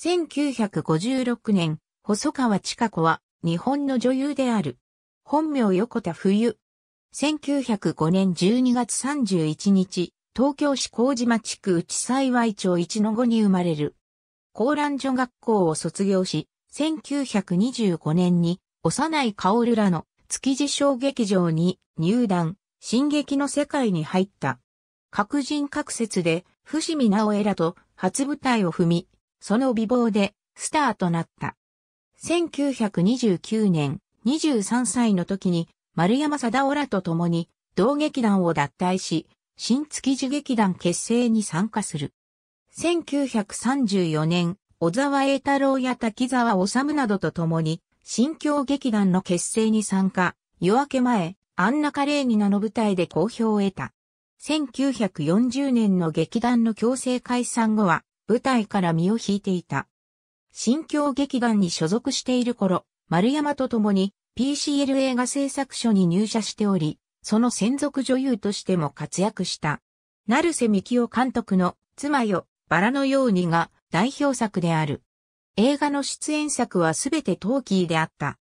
1956年、細川千佳子は日本の女優である。本名横田冬。1905年12月31日、東京市麹島地区内幸町一の後に生まれる。高蘭女学校を卒業し、1925年に幼い薫らの築地小劇場に入団、進撃の世界に入った。各人各説で、伏見直江らと初舞台を踏み、その美貌でスターとなった。1929年、23歳の時に丸山貞夫らと共に同劇団を脱退し、新築地劇団結成に参加する。1934年、小沢栄太郎や滝沢治などと共に、新京劇団の結成に参加、夜明け前、アンナ・カレーニナの舞台で好評を得た。1940年の劇団の強制解散後は、舞台から身を引いていた。新京劇団に所属している頃、丸山と共に PCL 映画制作所に入社しており、その専属女優としても活躍した。成瀬幹夫監督の妻よ、バラのようにが代表作である。映画の出演作はすべてトーキーであった。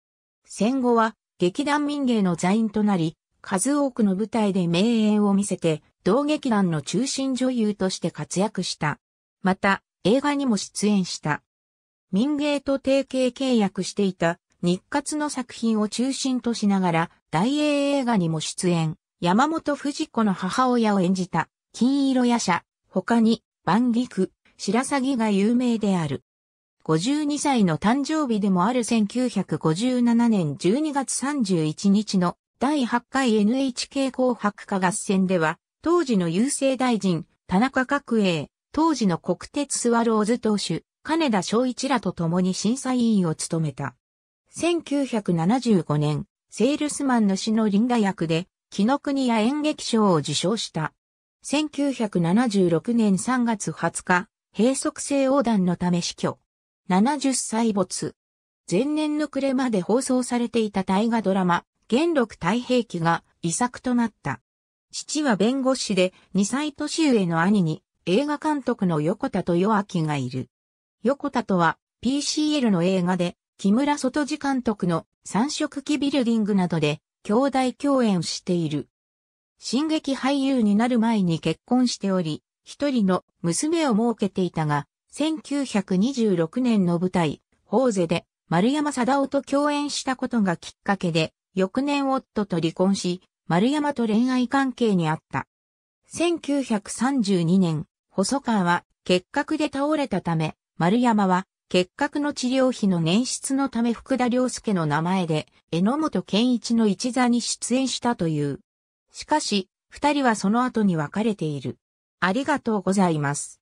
戦後は劇団民芸の座員となり、数多くの舞台で名演を見せて、同劇団の中心女優として活躍した。また、映画にも出演した。民芸と提携契約していた日活の作品を中心としながら、大英映画にも出演、山本藤子の母親を演じた、金色夜叉、他に、万菊、白鷺が有名である。52歳の誕生日でもある1957年12月31日の第8回 NHK 紅白歌合戦では、当時の郵政大臣、田中角栄、当時の国鉄スワローズ投手、金田昭一らと共に審査委員を務めた。1975年、セールスマンの死のン打役で、木の国や演劇賞を受賞した。1976年3月20日、閉塞性横断のため死去。70歳没。前年の暮れまで放送されていた大河ドラマ、元禄太平記が遺作となった。父は弁護士で2歳年上の兄に映画監督の横田と弱明がいる。横田とは PCL の映画で木村外次監督の三色機ビルディングなどで兄弟共演している。進撃俳優になる前に結婚しており、一人の娘を設けていたが、1926年の舞台、ホーゼで丸山貞夫と共演したことがきっかけで、翌年夫と離婚し、丸山と恋愛関係にあった。1932年、細川は結核で倒れたため、丸山は結核の治療費の捻出のため福田良介の名前で、榎本健一の一座に出演したという。しかし、二人はその後に別れている。ありがとうございます。